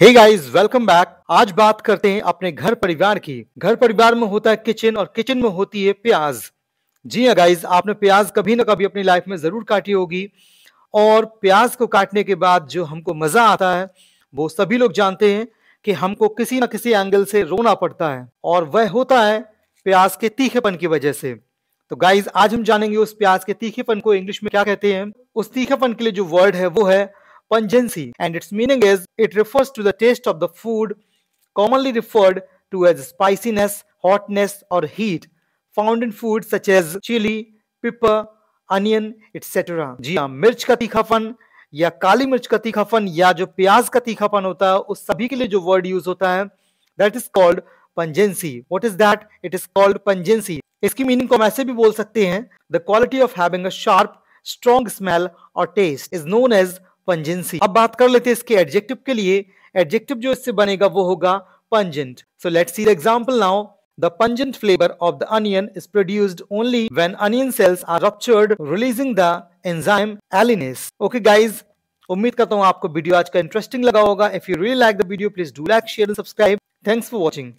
hey guys welcome back आज बात करते हैं अपने घर परिवार की घर परिवार में होता है किचन और किचन में होती है प्याज जी हाँ गाइस आपने प्याज कभी ना कभी अपनी लाइफ में जरूर काटी होगी और प्याज को काटने के बाद जो हमको मजा आता है वो सभी लोग जानते हैं कि हमको किसी ना किसी एंगल से रोना पड़ता है और वह होता है प्याज के तीखेपन की वजह से तो गाइज आज हम जानेंगे उस प्याज के तीखेपन को इंग्लिश में क्या कहते हैं उस तीखेपन के लिए जो वर्ड है वो है pungency and its meaning is it refers to the taste of the food commonly referred to as spiciness, hotness or heat found in foods such as chili, pepper, onion etcetera जी हाँ मिर्च का तीखापन या काली मिर्च का तीखापन या जो प्याज का तीखापन होता है उस सभी के लिए जो वर्ड यूज होता है that is called pungency what is that it is called pungency इसकी मीनिंग को हम ऐसे भी बोल सकते हैं the quality of having a sharp strong smell और taste is known as pungency अब बात कर लेते हैं इसके एडजेक्टिव के लिए एडजेक्टिव जो इससे बनेगा वो होगा pungent so let see example now the pungent flavour of the onion is produced only when onion cells are ruptured releasing the enzyme alliinase okay guys उम्मीद करता हूँ आपको वीडियो आज का इंटरेस्टिंग लगा होगा if you really like the video please do like share subscribe thanks for watching